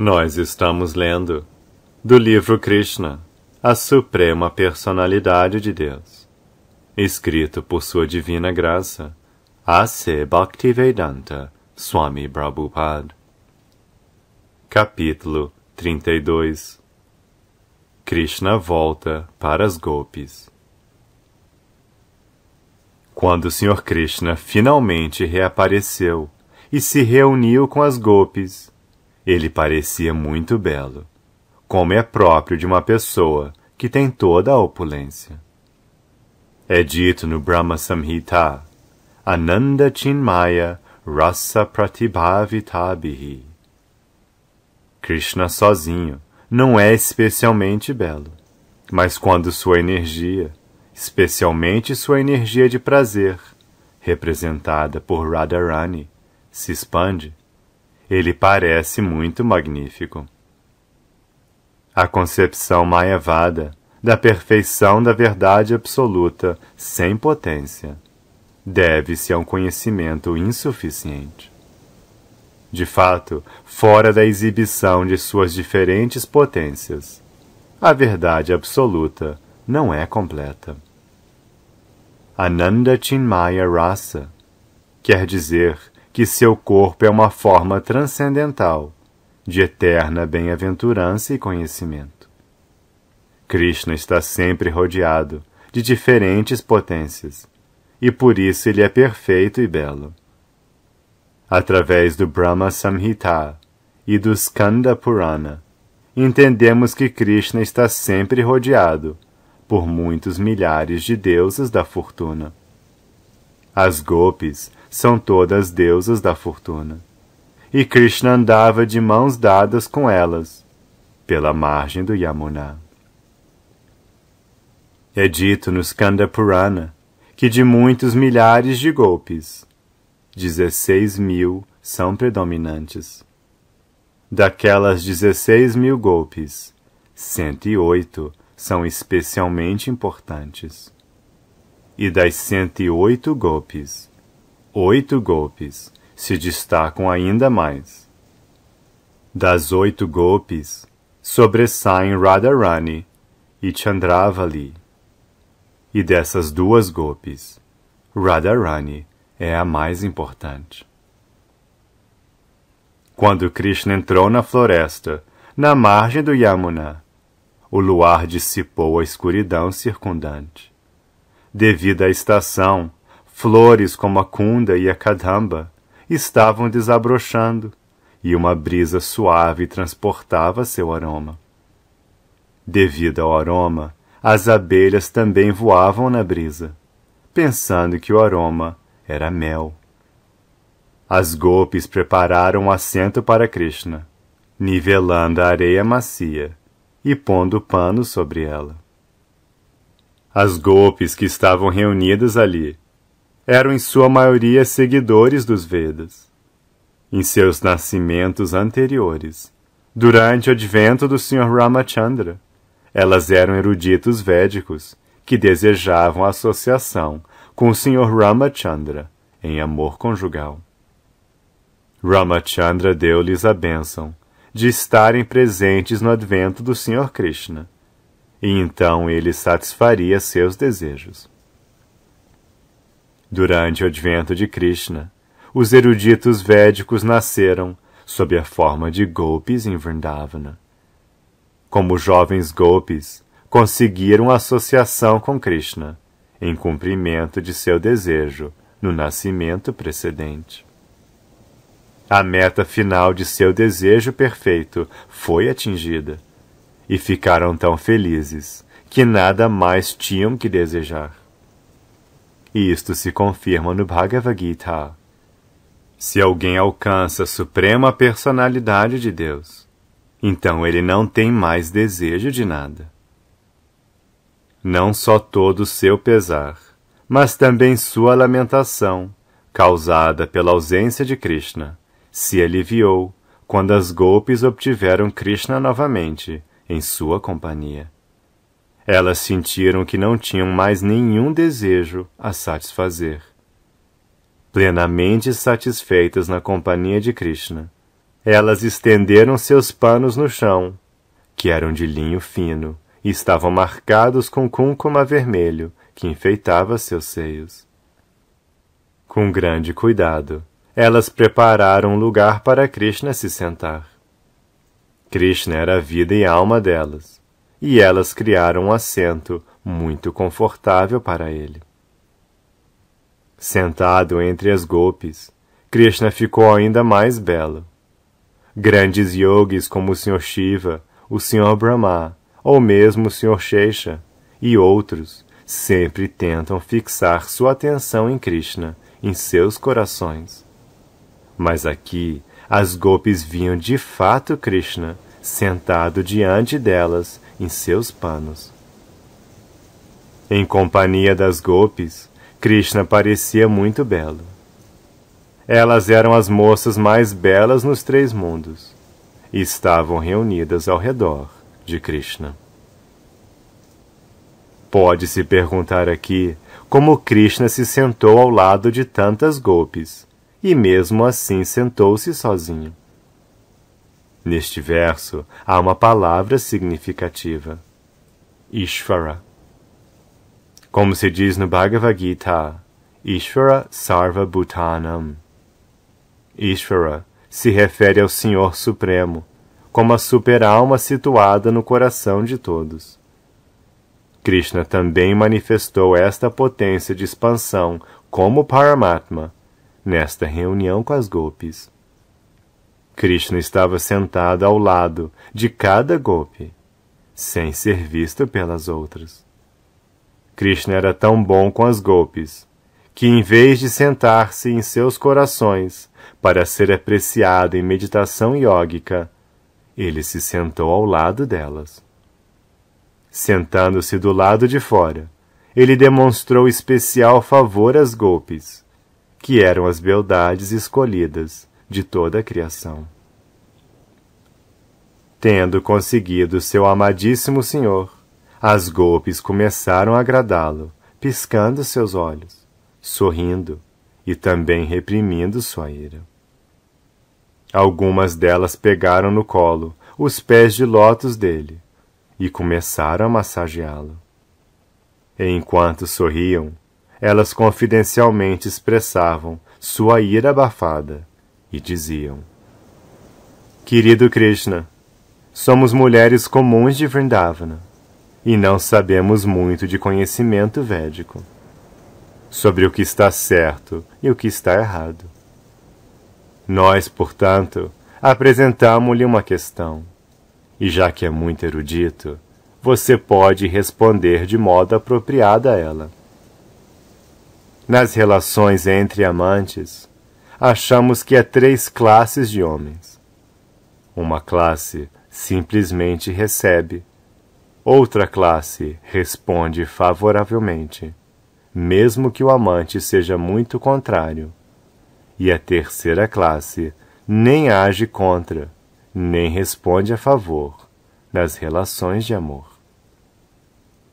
Nós estamos lendo do livro Krishna, a Suprema Personalidade de Deus, escrito por Sua Divina Graça, A.C. Bhaktivedanta Swami Prabhupada. Capítulo 32 Krishna volta para as golpes. Quando o Sr. Krishna finalmente reapareceu e se reuniu com as golpes, ele parecia muito belo, como é próprio de uma pessoa que tem toda a opulência. É dito no Brahma Samhita, Ananda Chinmaya Rasa Pratibhavitabhi. Krishna sozinho não é especialmente belo, mas quando sua energia, especialmente sua energia de prazer, representada por Radharani, se expande, ele parece muito magnífico. A concepção maevada da perfeição da verdade absoluta sem potência deve-se a um conhecimento insuficiente. De fato, fora da exibição de suas diferentes potências, a verdade absoluta não é completa. Ananda Chinmaya Rasa quer dizer que seu corpo é uma forma transcendental de eterna bem-aventurança e conhecimento. Krishna está sempre rodeado de diferentes potências e por isso ele é perfeito e belo. Através do Brahma Samhita e do Skanda Purana, entendemos que Krishna está sempre rodeado por muitos milhares de deuses da fortuna. As Gopis são todas deusas da fortuna. E Krishna andava de mãos dadas com elas, pela margem do Yamuna. É dito no Skanda Purana que de muitos milhares de golpes, 16 mil são predominantes. Daquelas 16 mil golpes, 108 são especialmente importantes e das 108 golpes. Oito golpes se destacam ainda mais. Das oito golpes, sobressaem Radharani e Chandravali. E dessas duas golpes, Radharani é a mais importante. Quando Krishna entrou na floresta, na margem do Yamuna, o luar dissipou a escuridão circundante devido à estação, flores como a cunda e a cadamba estavam desabrochando e uma brisa suave transportava seu aroma. Devido ao aroma, as abelhas também voavam na brisa, pensando que o aroma era mel. As golpes prepararam um assento para Krishna, nivelando a areia macia e pondo pano sobre ela as golpes que estavam reunidas ali eram em sua maioria seguidores dos Vedas. Em seus nascimentos anteriores, durante o advento do Sr. Ramachandra, elas eram eruditos védicos que desejavam associação com o Sr. Ramachandra em amor conjugal. Ramachandra deu-lhes a bênção de estarem presentes no advento do Sr. Krishna e então ele satisfaria seus desejos. Durante o advento de Krishna, os eruditos védicos nasceram sob a forma de golpes em Vrindavana. Como jovens golpes, conseguiram associação com Krishna, em cumprimento de seu desejo no nascimento precedente. A meta final de seu desejo perfeito foi atingida e ficaram tão felizes que nada mais tinham que desejar. E isto se confirma no Bhagavad Gita. Se alguém alcança a suprema personalidade de Deus, então ele não tem mais desejo de nada. Não só todo o seu pesar, mas também sua lamentação, causada pela ausência de Krishna, se aliviou quando as golpes obtiveram Krishna novamente em sua companhia. Elas sentiram que não tinham mais nenhum desejo a satisfazer. Plenamente satisfeitas na companhia de Krishna, elas estenderam seus panos no chão, que eram de linho fino e estavam marcados com cúncuma vermelho que enfeitava seus seios. Com grande cuidado, elas prepararam um lugar para Krishna se sentar. Krishna era a vida e alma delas, e elas criaram um assento muito confortável para ele. Sentado entre as golpes, Krishna ficou ainda mais belo. Grandes yogis como o Sr. Shiva, o Sr. Brahma, ou mesmo o Sr. Shesha e outros sempre tentam fixar sua atenção em Krishna, em seus corações. Mas aqui as golpes vinham de fato Krishna, sentado diante delas em seus panos. Em companhia das golpes, Krishna parecia muito belo. Elas eram as moças mais belas nos três mundos e estavam reunidas ao redor de Krishna. Pode-se perguntar aqui como Krishna se sentou ao lado de tantas golpes e mesmo assim sentou-se sozinho. Neste verso há uma palavra significativa: Ishvara. Como se diz no Bhagavad Gita, Ishvara Sarva Bhutanam. Ishvara se refere ao Senhor Supremo, como a super-alma situada no coração de todos. Krishna também manifestou esta potência de expansão como Paramatma nesta reunião com as golpes. Krishna estava sentado ao lado de cada golpe, sem ser visto pelas outras. Krishna era tão bom com as golpes que, em vez de sentar-se em seus corações para ser apreciado em meditação iógica, ele se sentou ao lado delas. Sentando-se do lado de fora, ele demonstrou especial favor às golpes que eram as beldades escolhidas de toda a criação. Tendo conseguido seu amadíssimo senhor, as golpes começaram a agradá-lo, piscando seus olhos, sorrindo e também reprimindo sua ira. Algumas delas pegaram no colo os pés de lótus dele e começaram a massageá-lo. Enquanto sorriam, elas confidencialmente expressavam sua ira abafada e diziam: Querido Krishna, somos mulheres comuns de Vrindavana e não sabemos muito de conhecimento védico sobre o que está certo e o que está errado. Nós, portanto, apresentamos-lhe uma questão, e já que é muito erudito, você pode responder de modo apropriado a ela. Nas relações entre amantes, achamos que há é três classes de homens. Uma classe simplesmente recebe, outra classe responde favoravelmente, mesmo que o amante seja muito contrário, e a terceira classe nem age contra, nem responde a favor nas relações de amor.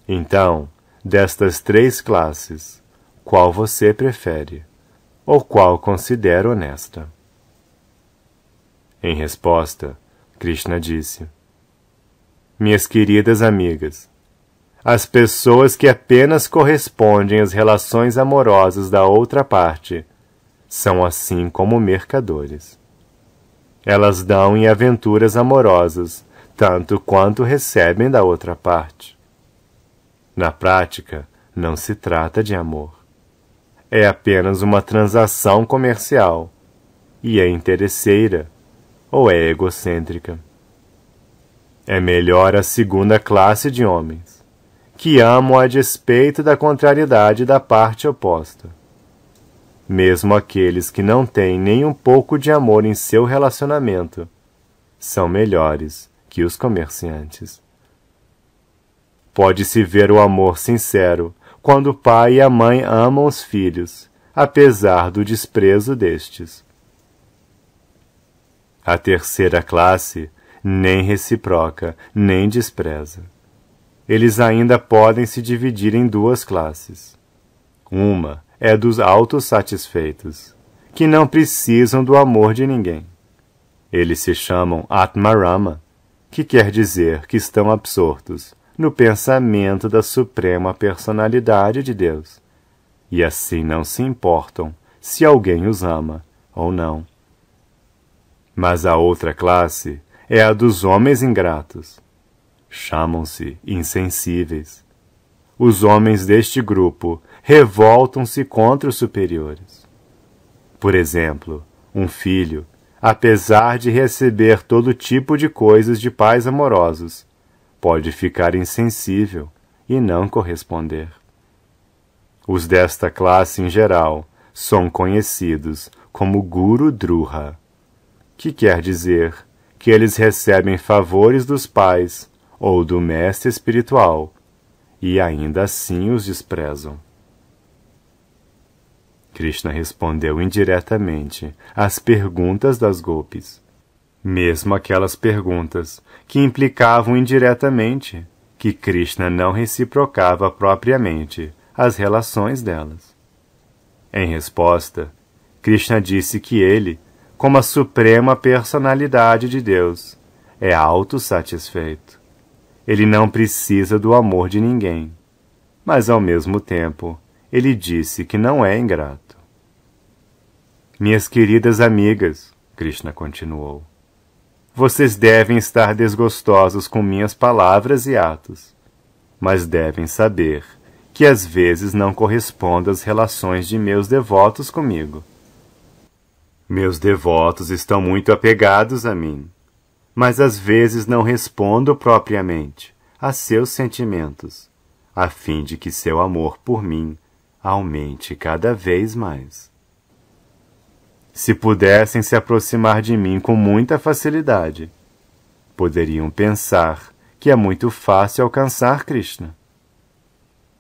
Então, destas três classes, qual você prefere, ou qual considera honesta. Em resposta, Krishna disse: Minhas queridas amigas, as pessoas que apenas correspondem às relações amorosas da outra parte são assim como mercadores. Elas dão em aventuras amorosas tanto quanto recebem da outra parte. Na prática, não se trata de amor é apenas uma transação comercial e é interesseira ou é egocêntrica. É melhor a segunda classe de homens, que amam a despeito da contrariedade da parte oposta. Mesmo aqueles que não têm nem um pouco de amor em seu relacionamento são melhores que os comerciantes. Pode-se ver o amor sincero quando o pai e a mãe amam os filhos, apesar do desprezo destes. A terceira classe nem reciproca, nem despreza. Eles ainda podem se dividir em duas classes. Uma é dos autossatisfeitos, que não precisam do amor de ninguém. Eles se chamam Atmarama, que quer dizer que estão absortos no pensamento da Suprema Personalidade de Deus. E assim não se importam se alguém os ama ou não. Mas a outra classe é a dos homens ingratos. Chamam-se insensíveis. Os homens deste grupo revoltam-se contra os superiores. Por exemplo, um filho, apesar de receber todo tipo de coisas de pais amorosos, pode ficar insensível e não corresponder. Os desta classe em geral são conhecidos como Guru Druha, que quer dizer que eles recebem favores dos pais ou do mestre espiritual e ainda assim os desprezam. Krishna respondeu indiretamente às perguntas das golpes mesmo aquelas perguntas que implicavam indiretamente que Krishna não reciprocava propriamente as relações delas. Em resposta, Krishna disse que ele, como a suprema personalidade de Deus, é autossatisfeito. Ele não precisa do amor de ninguém, mas ao mesmo tempo ele disse que não é ingrato. Minhas queridas amigas, Krishna continuou, vocês devem estar desgostosos com minhas palavras e atos, mas devem saber que às vezes não correspondo às relações de meus devotos comigo. Meus devotos estão muito apegados a mim, mas às vezes não respondo propriamente a seus sentimentos, a fim de que seu amor por mim aumente cada vez mais se pudessem se aproximar de mim com muita facilidade, poderiam pensar que é muito fácil alcançar Krishna.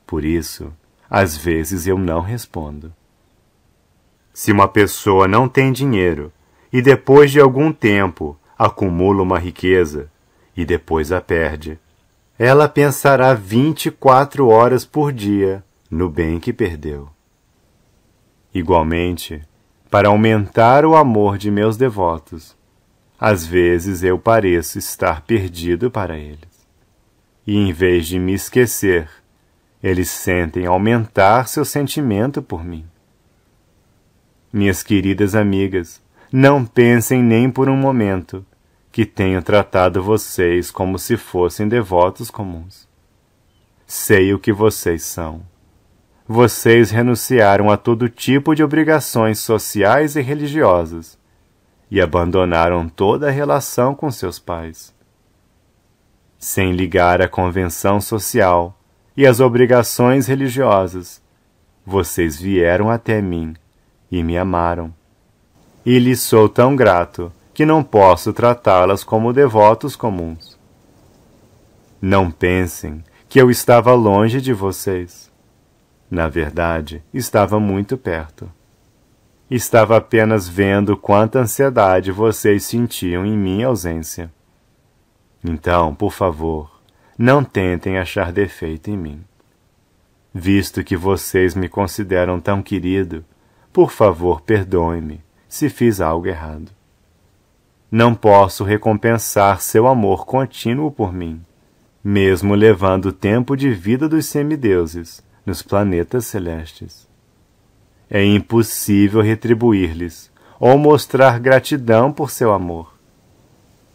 Por isso, às vezes eu não respondo. Se uma pessoa não tem dinheiro e depois de algum tempo acumula uma riqueza e depois a perde, ela pensará 24 horas por dia no bem que perdeu. Igualmente, para aumentar o amor de meus devotos. Às vezes eu pareço estar perdido para eles. E em vez de me esquecer, eles sentem aumentar seu sentimento por mim. Minhas queridas amigas, não pensem nem por um momento que tenho tratado vocês como se fossem devotos comuns. Sei o que vocês são vocês renunciaram a todo tipo de obrigações sociais e religiosas e abandonaram toda a relação com seus pais. Sem ligar a convenção social e as obrigações religiosas, vocês vieram até mim e me amaram. E lhes sou tão grato que não posso tratá-las como devotos comuns. Não pensem que eu estava longe de vocês na verdade, estava muito perto. Estava apenas vendo quanta ansiedade vocês sentiam em minha ausência. Então, por favor, não tentem achar defeito em mim. Visto que vocês me consideram tão querido, por favor, perdoe-me se fiz algo errado. Não posso recompensar seu amor contínuo por mim, mesmo levando o tempo de vida dos semideuses nos planetas celestes. É impossível retribuir-lhes ou mostrar gratidão por seu amor.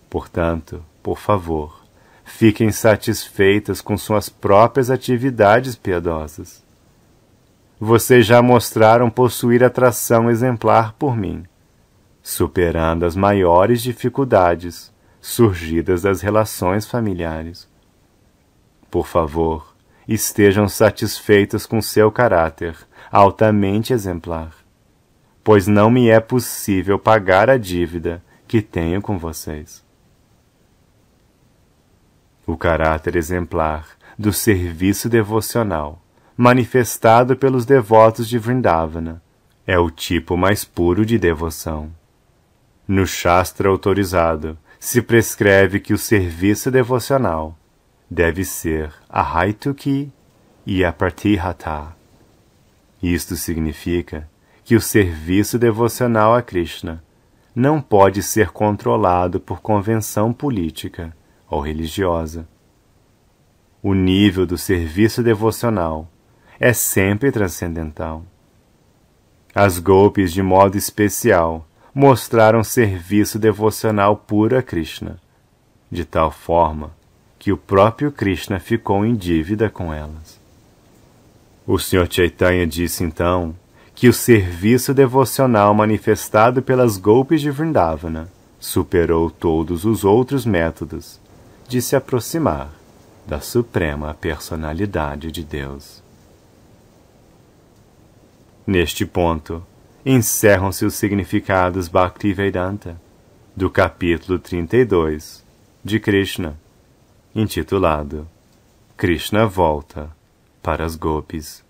Portanto, por favor, fiquem satisfeitas com suas próprias atividades piedosas. Vocês já mostraram possuir atração exemplar por mim, superando as maiores dificuldades surgidas das relações familiares. Por favor, estejam satisfeitas com seu caráter, altamente exemplar, pois não me é possível pagar a dívida que tenho com vocês. O caráter exemplar do serviço devocional, manifestado pelos devotos de Vrindavana, é o tipo mais puro de devoção. No Shastra autorizado, se prescreve que o serviço devocional deve ser a Ahaituki e a Apartihata. Isto significa que o serviço devocional a Krishna não pode ser controlado por convenção política ou religiosa. O nível do serviço devocional é sempre transcendental. As golpes, de modo especial, mostraram serviço devocional puro a Krishna, de tal forma que o próprio Krishna ficou em dívida com elas. O Sr. Chaitanya disse então que o serviço devocional manifestado pelas golpes de Vrindavana superou todos os outros métodos de se aproximar da suprema personalidade de Deus. Neste ponto, encerram-se os significados Bhaktivedanta do capítulo 32 de Krishna intitulado Krishna Volta para as Gopis.